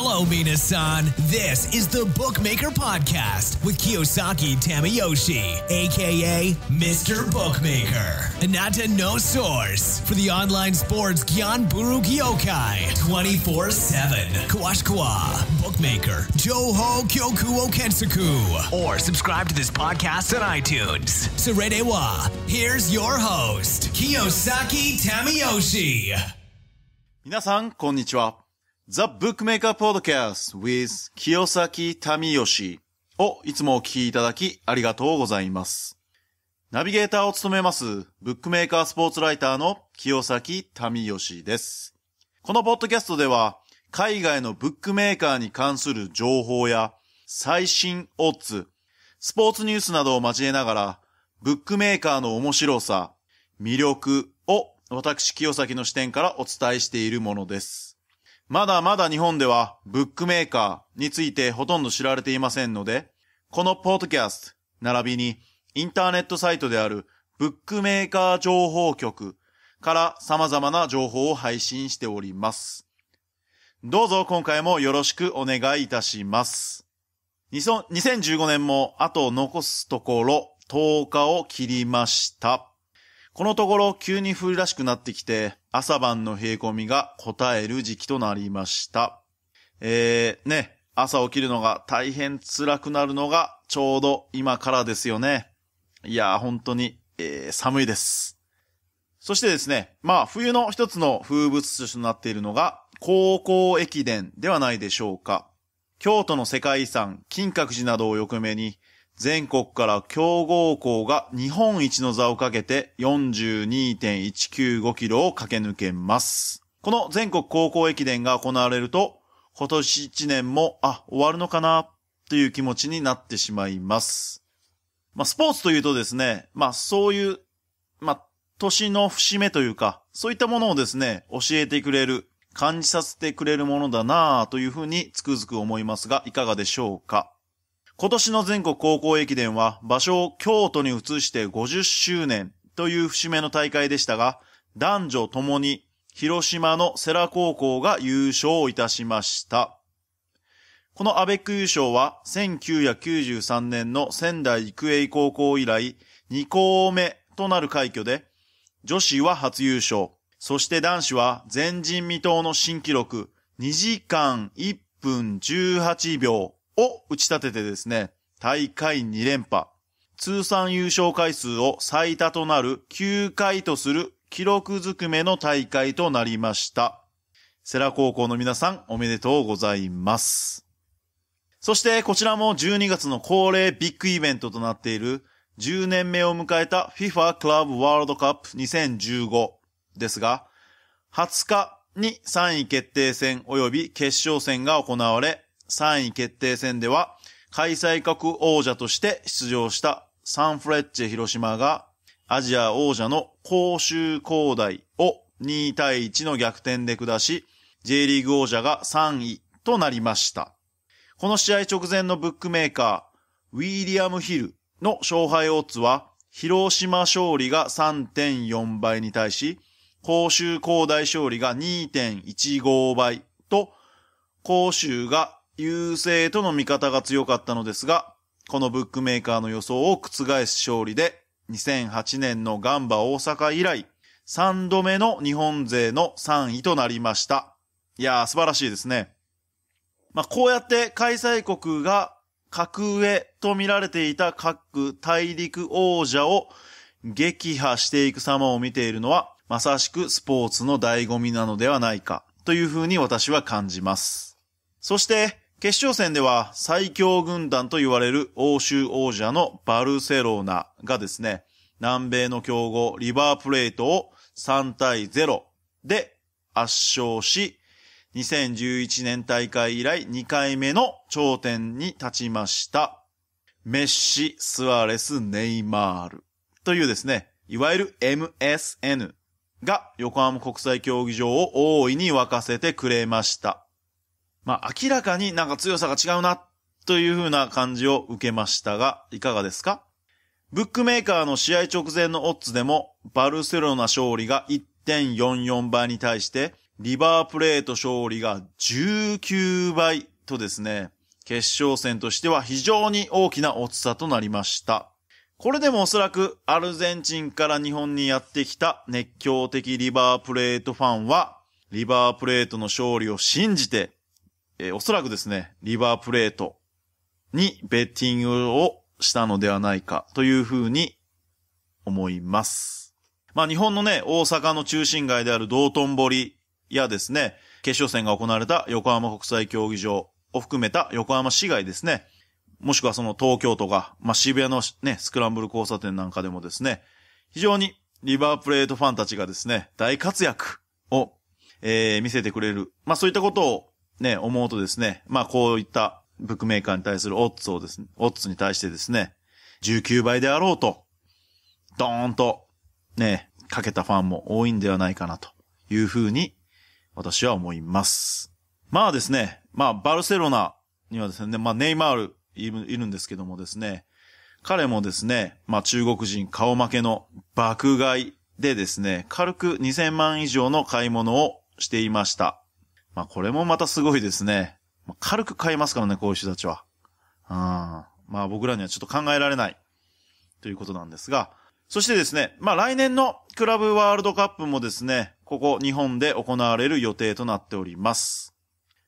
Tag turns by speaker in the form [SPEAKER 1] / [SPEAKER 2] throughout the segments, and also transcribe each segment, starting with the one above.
[SPEAKER 1] Hello, Minasan. This is the Bookmaker Podcast with Kiyosaki Tamayoshi, aka Mr. Bookmaker. Anata no source for the online sports Gyanburu Kyokai 24-7. Kawashkawa, Bookmaker, Joho kyoku okensaku. Or subscribe to this podcast on iTunes. wa. here's your host, Kiyosaki Tamayoshi. konnichiwa. The Bookmaker Podcast with 清崎民義をいつもお聞きいただきありがとうございます。ナビゲーターを務めます、ブックメーカースポーツライターの清崎民義です。このポッドキャストでは、海外のブックメーカーに関する情報や、最新オッズ、スポーツニュースなどを交えながら、ブックメーカーの面白さ、魅力を私清崎の視点からお伝えしているものです。まだまだ日本ではブックメーカーについてほとんど知られていませんので、このポッドキャスト並びにインターネットサイトであるブックメーカー情報局から様々な情報を配信しております。どうぞ今回もよろしくお願いいたします。2015年もあと残すところ10日を切りました。このところ急に冬らしくなってきて、朝晩の冷え込みが答える時期となりました。えー、ね、朝起きるのが大変辛くなるのがちょうど今からですよね。いや本当に、えー、寒いです。そしてですね、まあ冬の一つの風物詩となっているのが高校駅伝ではないでしょうか。京都の世界遺産、金閣寺などを横目に、全国から強豪校が日本一の座をかけて42.195キロを駆け抜けます。この全国高校駅伝が行われると、今年1年も、あ、終わるのかな、という気持ちになってしまいます。まあ、スポーツというとですね、まあ、そういう、まあ、年の節目というか、そういったものをですね、教えてくれる、感じさせてくれるものだなぁというふうにつくづく思いますが、いかがでしょうか今年の全国高校駅伝は場所を京都に移して50周年という節目の大会でしたが、男女ともに広島の世羅高校が優勝いたしました。このアベック優勝は1993年の仙台育英高校以来2校目となる快挙で、女子は初優勝、そして男子は前人未到の新記録2時間1分18秒を打ち立ててですね、大会2連覇、通算優勝回数を最多となる9回とする記録ずくめの大会となりました。世羅高校の皆さんおめでとうございます。そしてこちらも12月の恒例ビッグイベントとなっている10年目を迎えた FIFA クラブワールドカップ2015ですが、20日に3位決定戦及び決勝戦が行われ、3位決定戦では、開催国王者として出場したサンフレッチェ広島がアジア王者の甲州広大を2対1の逆転で下し、J リーグ王者が3位となりました。この試合直前のブックメーカー、ウィリアム・ヒルの勝敗オッズは、広島勝利が3.4倍に対し、甲州広大勝利が2.15倍と、甲州が優勢との見方が強かったのですが、このブックメーカーの予想を覆す勝利で、2008年のガンバ大阪以来、3度目の日本勢の3位となりました。いやー、素晴らしいですね。まあ、こうやって開催国が格上と見られていた各大陸王者を撃破していく様を見ているのは、まさしくスポーツの醍醐味なのではないか、というふうに私は感じます。そして、決勝戦では最強軍団と言われる欧州王者のバルセロナがですね、南米の強豪リバープレートを3対0で圧勝し、2011年大会以来2回目の頂点に立ちました。メッシ、スアレス、ネイマールというですね、いわゆる MSN が横浜国際競技場を大いに沸かせてくれました。まあ、明らかになんか強さが違うな、という風な感じを受けましたが、いかがですかブックメーカーの試合直前のオッズでも、バルセロナ勝利が1.44倍に対して、リバープレート勝利が19倍とですね、決勝戦としては非常に大きなオッズ差となりました。これでもおそらくアルゼンチンから日本にやってきた熱狂的リバープレートファンは、リバープレートの勝利を信じて、えー、おそらくですね、リバープレートにベッティングをしたのではないかというふうに思います。まあ日本のね、大阪の中心街である道頓堀やですね、決勝戦が行われた横浜国際競技場を含めた横浜市街ですね、もしくはその東京とか、まあ渋谷のね、スクランブル交差点なんかでもですね、非常にリバープレートファンたちがですね、大活躍を、えー、見せてくれる。まあそういったことをね、思うとですね、まあこういったブックメーカーに対するオッズをですね、オッズに対してですね、19倍であろうと、ドーンと、ね、かけたファンも多いんではないかなというふうに私は思います。まあですね、まあバルセロナにはですね、まあネイマールいるんですけどもですね、彼もですね、まあ中国人顔負けの爆買いでですね、軽く2000万以上の買い物をしていました。まあこれもまたすごいですね。まあ、軽く買いますからね、こういう人たちは。うん。まあ僕らにはちょっと考えられない。ということなんですが。そしてですね、まあ来年のクラブワールドカップもですね、ここ日本で行われる予定となっております。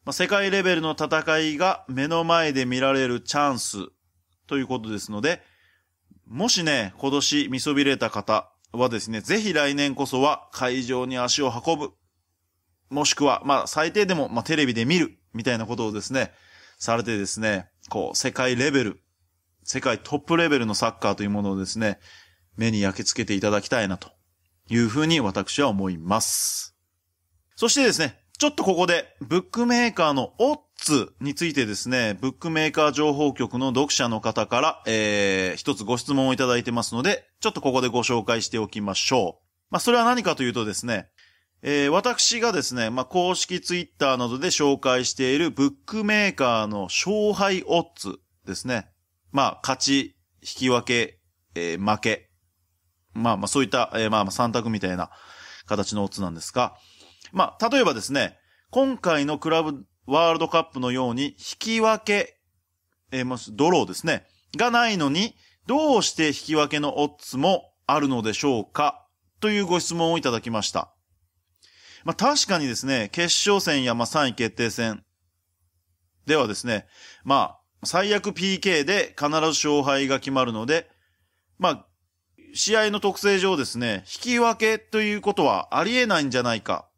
[SPEAKER 1] まあ、世界レベルの戦いが目の前で見られるチャンスということですので、もしね、今年見そびれた方はですね、ぜひ来年こそは会場に足を運ぶ。もしくは、まあ、最低でも、まあ、テレビで見る、みたいなことをですね、されてですね、こう、世界レベル、世界トップレベルのサッカーというものをですね、目に焼き付けていただきたいな、というふうに私は思います。そしてですね、ちょっとここで、ブックメーカーのオッズについてですね、ブックメーカー情報局の読者の方から、えー、一つご質問をいただいてますので、ちょっとここでご紹介しておきましょう。まあ、それは何かというとですね、えー、私がですね、まあ、公式ツイッターなどで紹介しているブックメーカーの勝敗オッズですね。まあ、勝ち、引き分け、えー、負け。まあまあ、そういった、えー、まあまあ、三択みたいな形のオッズなんですが、まあ、例えばですね、今回のクラブワールドカップのように引き分け、えー、まあ、ドローですね。がないのに、どうして引き分けのオッズもあるのでしょうかというご質問をいただきました。まあ、確かにですね、決勝戦や、まあ、3位決定戦ではですね、まあ、最悪 PK で必ず勝敗が決まるので、まあ、試合の特性上ですね、引き分けということはありえないんじゃないか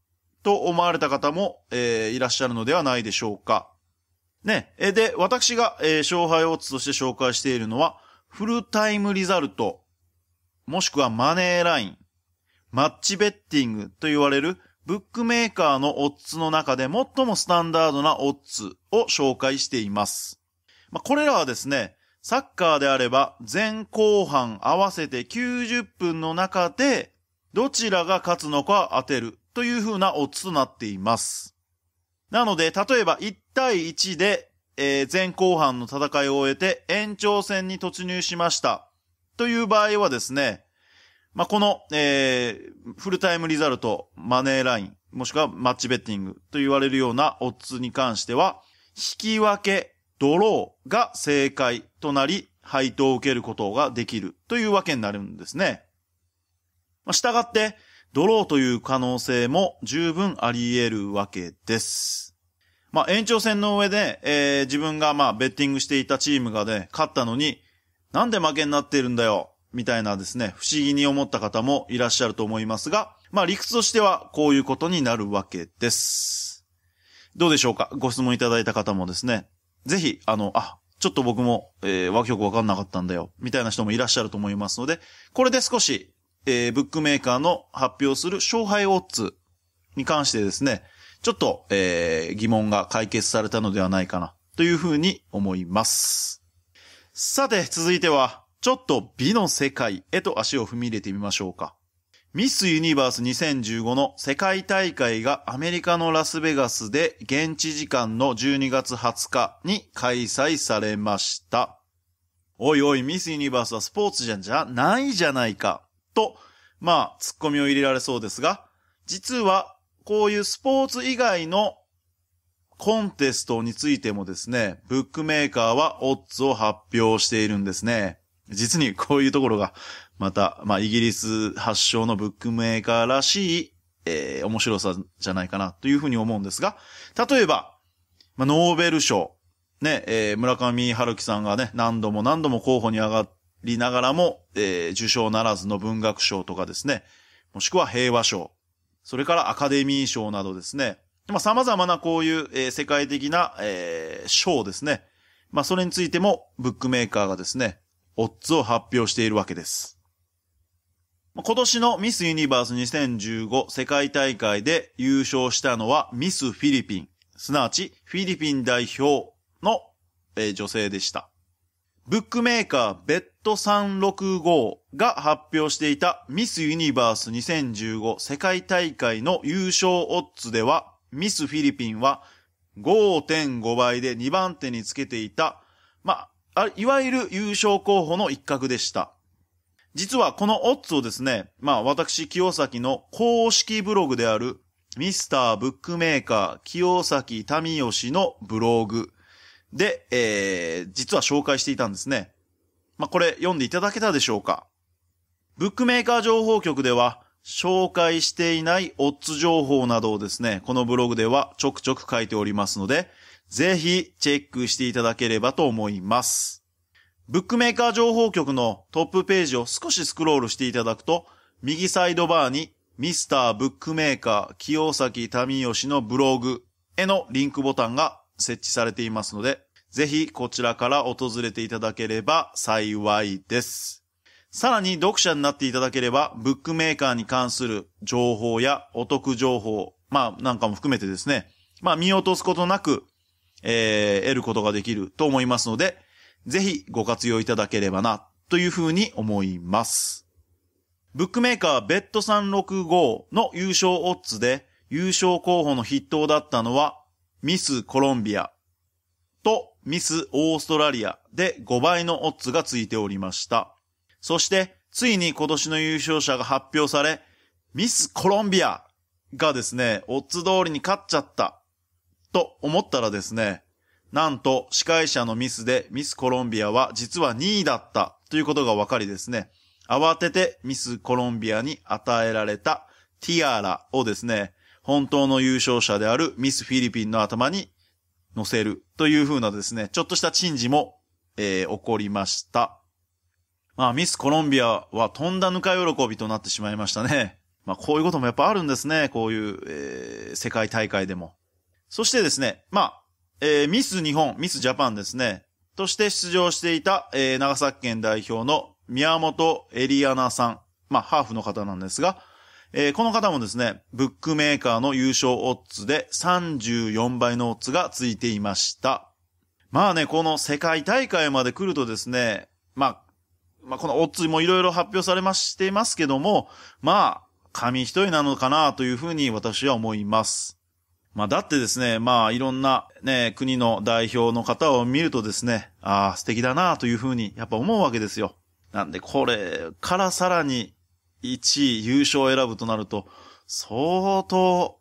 [SPEAKER 1] と思われた方も、えー、いらっしゃるのではないでしょうか。ね。えで、私が、えー、勝敗オッズとして紹介しているのは、フルタイムリザルト、もしくはマネーライン、マッチベッティングと言われる、ブックメーカーのオッズの中で最もスタンダードなオッズを紹介しています。まあ、これらはですね、サッカーであれば前後半合わせて90分の中でどちらが勝つのか当てるという風なオッズとなっています。なので、例えば1対1で、えー、前後半の戦いを終えて延長戦に突入しましたという場合はですね、まあ、この、えー、フルタイムリザルトマネーライン、もしくはマッチベッティングと言われるようなオッズに関しては、引き分け、ドローが正解となり、配当を受けることができるというわけになるんですね。したがって、ドローという可能性も十分あり得るわけです。まあ、延長戦の上で、えー、自分がまあ、ベッティングしていたチームがね、勝ったのに、なんで負けになっているんだよ、みたいなですね、不思議に思った方もいらっしゃると思いますが、まあ理屈としてはこういうことになるわけです。どうでしょうかご質問いただいた方もですね、ぜひ、あの、あ、ちょっと僕も、えー、和曲わかんなかったんだよ、みたいな人もいらっしゃると思いますので、これで少し、えー、ブックメーカーの発表する勝敗オッズに関してですね、ちょっと、えー、疑問が解決されたのではないかな、というふうに思います。さて、続いては、ちょっと美の世界へと足を踏み入れてみましょうか。ミス・ユニバース2015の世界大会がアメリカのラスベガスで現地時間の12月20日に開催されました。おいおい、ミス・ユニバースはスポーツじゃんじゃないじゃないか。と、まあ、ツッコミを入れられそうですが、実は、こういうスポーツ以外のコンテストについてもですね、ブックメーカーはオッズを発表しているんですね。実にこういうところがまた、まあ、イギリス発祥のブックメーカーらしい、えー、面白さじゃないかなというふうに思うんですが、例えば、まあ、ノーベル賞、ね、えー、村上春樹さんがね、何度も何度も候補に上がりながらも、えー、受賞ならずの文学賞とかですね、もしくは平和賞、それからアカデミー賞などですね、まあ、様々なこういう、えー、世界的な、えー、賞ですね。まあ、それについても、ブックメーカーがですね、オッズを発表しているわけです。今年のミスユニバース2015世界大会で優勝したのはミスフィリピン、すなわちフィリピン代表の、女性でした。ブックメーカーベッド365が発表していたミスユニバース2015世界大会の優勝オッズでは、ミスフィリピンは5.5倍で2番手につけていた、まあ、いわゆる優勝候補の一角でした。実はこのオッズをですね、まあ私、清崎の公式ブログである、ミスターブックメーカー清崎民義のブログで、えー、実は紹介していたんですね。まあこれ読んでいただけたでしょうかブックメーカー情報局では、紹介していないオッズ情報などをですね、このブログではちょくちょく書いておりますので、ぜひチェックしていただければと思います。ブックメーカー情報局のトップページを少しスクロールしていただくと、右サイドバーにミスターブックメーカー清崎民義のブログへのリンクボタンが設置されていますので、ぜひこちらから訪れていただければ幸いです。さらに読者になっていただければ、ブックメーカーに関する情報やお得情報、まあなんかも含めてですね、まあ見落とすことなく、えー、得ることができると思いますので、ぜひご活用いただければな、というふうに思います。ブックメーカーベッド365の優勝オッズで優勝候補の筆頭だったのはミスコロンビアとミスオーストラリアで5倍のオッズがついておりました。そしてついに今年の優勝者が発表されミスコロンビアがですね、オッズ通りに勝っちゃったと思ったらですね、なんと司会者のミスでミスコロンビアは実は2位だったということが分かりですね、慌ててミスコロンビアに与えられたティアラをですね、本当の優勝者であるミスフィリピンの頭に乗せるという風なですね、ちょっとした珍事も、えー、起こりました。まあ、ミスコロンビアはとんだぬか喜びとなってしまいましたね。まあ、こういうこともやっぱあるんですね。こういう、えー、世界大会でも。そしてですね、まあ、えー、ミス日本、ミスジャパンですね、として出場していた、えー、長崎県代表の宮本エリアナさん、まあ、ハーフの方なんですが、えー、この方もですね、ブックメーカーの優勝オッズで34倍のオッズがついていました。まあね、この世界大会まで来るとですね、まあ、まあ、このオッズもいろいろ発表されましてますけども、まあ、紙一重なのかなというふうに私は思います。まあ、だってですね、まあ、いろんなね、国の代表の方を見るとですね、ああ、素敵だなというふうに、やっぱ思うわけですよ。なんで、これからさらに1位優勝を選ぶとなると、相当、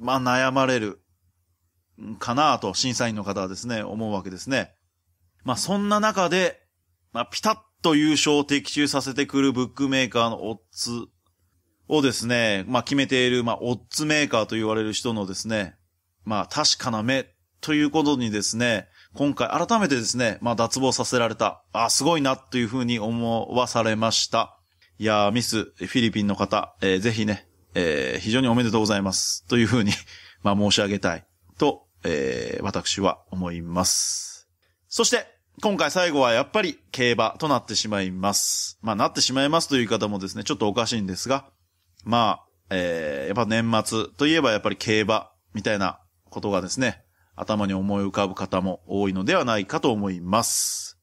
[SPEAKER 1] まあ、悩まれる、かなと、審査員の方はですね、思うわけですね。まあ、そんな中で、まあ、ピタッと優勝を的中させてくるブックメーカーのオッズをですね、まあ、決めている、まあ、オッズメーカーと言われる人のですね、まあ、確かな目ということにですね、今回改めてですね、まあ、脱帽させられた。あ、すごいなというふうに思わされました。いやー、ミス、フィリピンの方、えー、ぜひね、えー、非常におめでとうございます。というふうに まあ、申し上げたい。と、えー、私は思います。そして、今回最後はやっぱり競馬となってしまいます。まあ、なってしまいますという言い方もですね、ちょっとおかしいんですが、まあ、えー、やっぱ年末といえばやっぱり競馬みたいなことがですね、頭に思い浮かぶ方も多いのではないかと思います。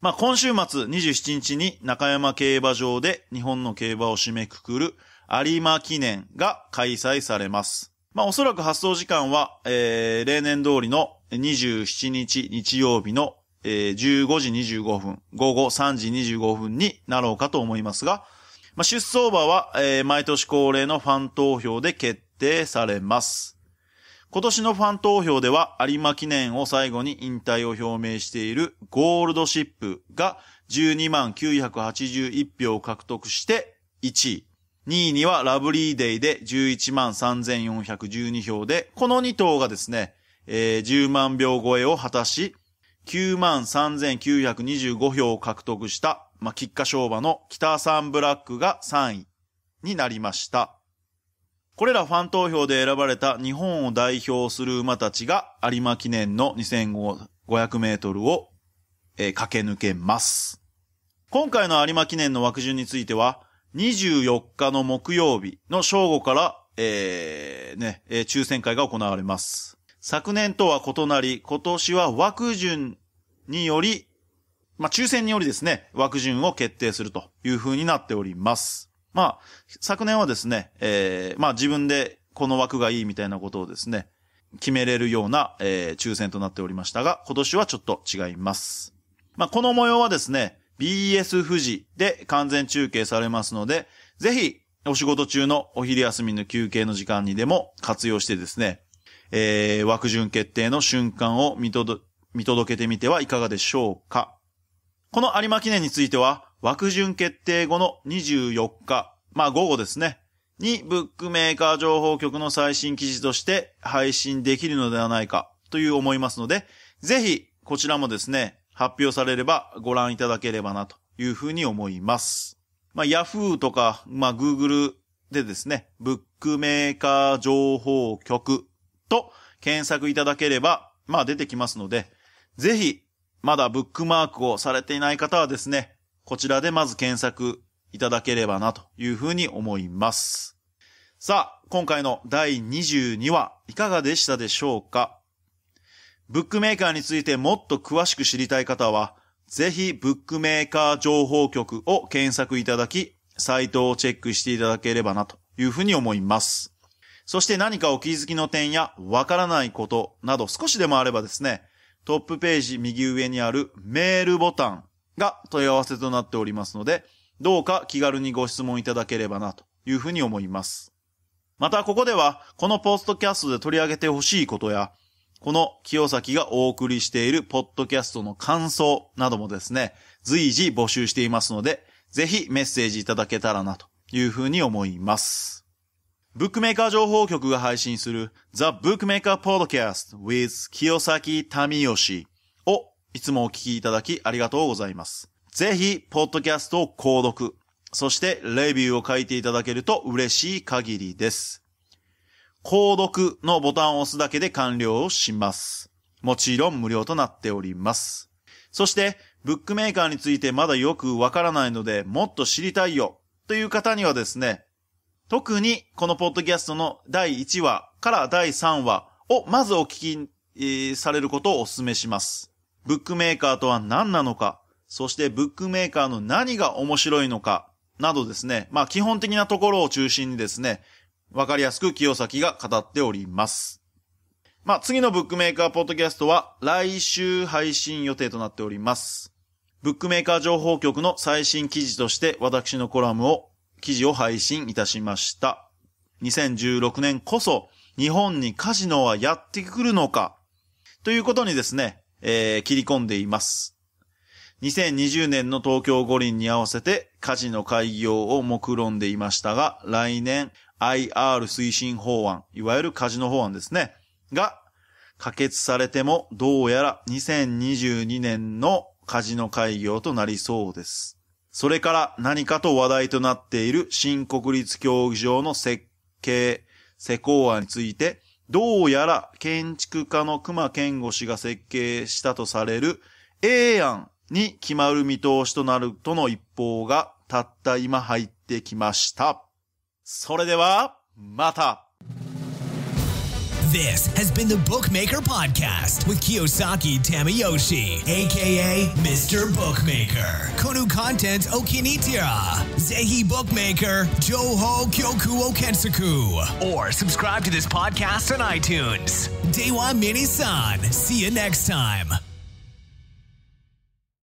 [SPEAKER 1] まあ、今週末27日に中山競馬場で日本の競馬を締めくくる有馬記念が開催されます。まあ、おそらく発送時間は、えー、例年通りの27日日曜日の、えー、15時25分、午後3時25分になろうかと思いますが、まあ、出走馬は、えー、毎年恒例のファン投票で決定されます。今年のファン投票では、有馬記念を最後に引退を表明しているゴールドシップが12万981票を獲得して1位。2位にはラブリーデイで11万3412票で、この2頭がですね、えー、10万票超えを果たし、9万3925票を獲得したまあ、菊花賞馬の北サンブラックが3位になりました。これらファン投票で選ばれた日本を代表する馬たちが有馬記念の2500メートルを、えー、駆け抜けます。今回の有馬記念の枠順については、24日の木曜日の正午から、えー、ね、えー、抽選会が行われます。昨年とは異なり、今年は枠順によりまあ、抽選によりですね、枠順を決定するという風になっております。まあ、昨年はですね、えー、まあ自分でこの枠がいいみたいなことをですね、決めれるような、えー、抽選となっておりましたが、今年はちょっと違います。まあ、この模様はですね、BS 富士で完全中継されますので、ぜひ、お仕事中のお昼休みの休憩の時間にでも活用してですね、えー、枠順決定の瞬間を見届けてみてはいかがでしょうか。この有馬記念については、枠順決定後の24日、まあ午後ですね、にブックメーカー情報局の最新記事として配信できるのではないかという思いますので、ぜひこちらもですね、発表されればご覧いただければなというふうに思います。まあ Yahoo とか、まあ Google でですね、ブックメーカー情報局と検索いただければ、まあ出てきますので、ぜひまだブックマークをされていない方はですね、こちらでまず検索いただければなというふうに思います。さあ、今回の第22話いかがでしたでしょうかブックメーカーについてもっと詳しく知りたい方は、ぜひブックメーカー情報局を検索いただき、サイトをチェックしていただければなというふうに思います。そして何かお気づきの点やわからないことなど少しでもあればですね、トップページ右上にあるメールボタンが問い合わせとなっておりますので、どうか気軽にご質問いただければなというふうに思います。またここでは、このポストキャストで取り上げてほしいことや、この清崎がお送りしているポッドキャストの感想などもですね、随時募集していますので、ぜひメッセージいただけたらなというふうに思います。ブックメーカー情報局が配信する The Bookmaker Podcast with 清崎民義をいつもお聞きいただきありがとうございます。ぜひ、ポッドキャストを購読、そしてレビューを書いていただけると嬉しい限りです。購読のボタンを押すだけで完了します。もちろん無料となっております。そして、ブックメーカーについてまだよくわからないので、もっと知りたいよという方にはですね、特にこのポッドキャストの第1話から第3話をまずお聞き、されることをお勧めします。ブックメーカーとは何なのか、そしてブックメーカーの何が面白いのか、などですね、まあ基本的なところを中心にですね、わかりやすく清崎が語っております。まあ次のブックメーカーポッドキャストは来週配信予定となっております。ブックメーカー情報局の最新記事として私のコラムを記事を配信いたしました。2016年こそ日本にカジノはやってくるのかということにですね、えー、切り込んでいます。2020年の東京五輪に合わせてカジノ開業を目論んでいましたが、来年 IR 推進法案、いわゆるカジノ法案ですね、が可決されてもどうやら2022年のカジノ開業となりそうです。それから何かと話題となっている新国立競技場の設計、施工案について、どうやら建築家の熊健吾氏が設計したとされる A 案に決まる見通しとなるとの一報がたった今入ってきました。それでは、また This has been the Bookmaker Podcast with Kiyosaki Tamayoshi, aka Mr. Bookmaker. Konu Content Okinitira, Zehi Bookmaker, Joho Kyoku Okensaku. Or subscribe to this podcast on iTunes. Dewa Mini-san. See you next time.